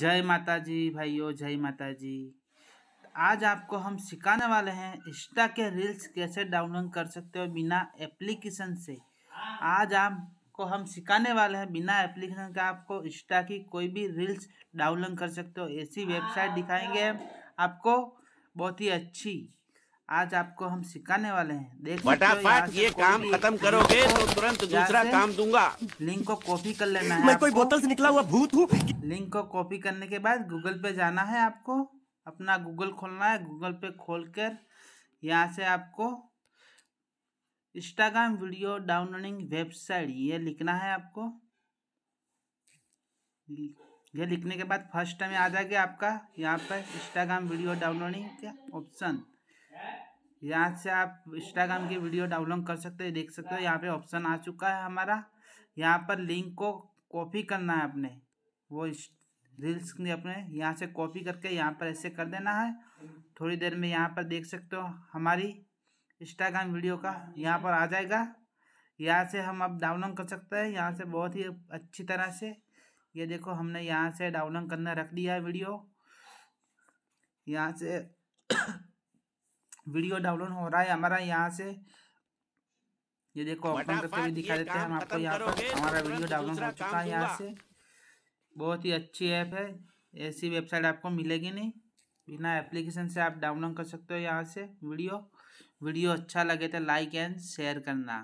जय माता जी भाइयों जय माता जी आज आपको हम सिखाने वाले हैं इंस्टा के रील्स कैसे डाउनलोड कर सकते हो बिना एप्लीकेशन से आज आपको हम सिखाने वाले हैं बिना एप्लीकेशन के आपको इंस्टा की कोई भी रील्स डाउनलोड कर सकते हो ऐसी वेबसाइट हाँ, दिखाएंगे हाँ। आपको बहुत ही अच्छी आज आपको हम सिखाने वाले हैं देख फटाफट ये काम खत्म करोगे तो तुरंत दूसरा काम दूंगा लिंक को कॉपी कर लेना है मैं कोई बोतल से निकला हुआ भूत हूँ लिंक को कॉपी करने के बाद गूगल पे जाना है आपको अपना गूगल खोलना है गूगल पे खोल कर यहाँ से आपको इंस्टाग्राम वीडियो डाउनलोडिंग वेबसाइट ये लिखना है आपको ये लिखने के बाद फर्स्ट टाइम आ जाएगा आपका यहाँ पर इंस्टाग्राम वीडियो डाउनलोडिंग का ऑप्शन यहाँ से आप इंस्टाग्राम की वीडियो डाउनलोड कर सकते हैं देख सकते हो यहाँ पे ऑप्शन आ चुका है हमारा यहाँ पर लिंक को कॉपी करना है अपने वो रील्स अपने यहाँ से कॉपी करके यहाँ पर ऐसे कर देना है थोड़ी देर में यहाँ पर देख सकते हो हमारी इंस्टाग्राम वीडियो का यहाँ पर आ जाएगा यहाँ से हम अब डाउनलोड कर सकते हैं यहाँ से बहुत ही अच्छी तरह से ये देखो हमने यहाँ से डाउनलोड करना रख दिया है वीडियो यहाँ से वीडियो डाउनलोड हो रहा है हमारा यहाँ से ये देखो ओपन करके भी दिखा देते हैं हम आपको यहाँ पर हमारा वीडियो डाउनलोड हो चुका है यहाँ से बहुत ही अच्छी ऐप है ऐसी वेबसाइट आपको मिलेगी नहीं बिना एप्लीकेशन से आप डाउनलोड कर सकते हो यहाँ से वीडियो वीडियो अच्छा लगे तो लाइक एंड शेयर करना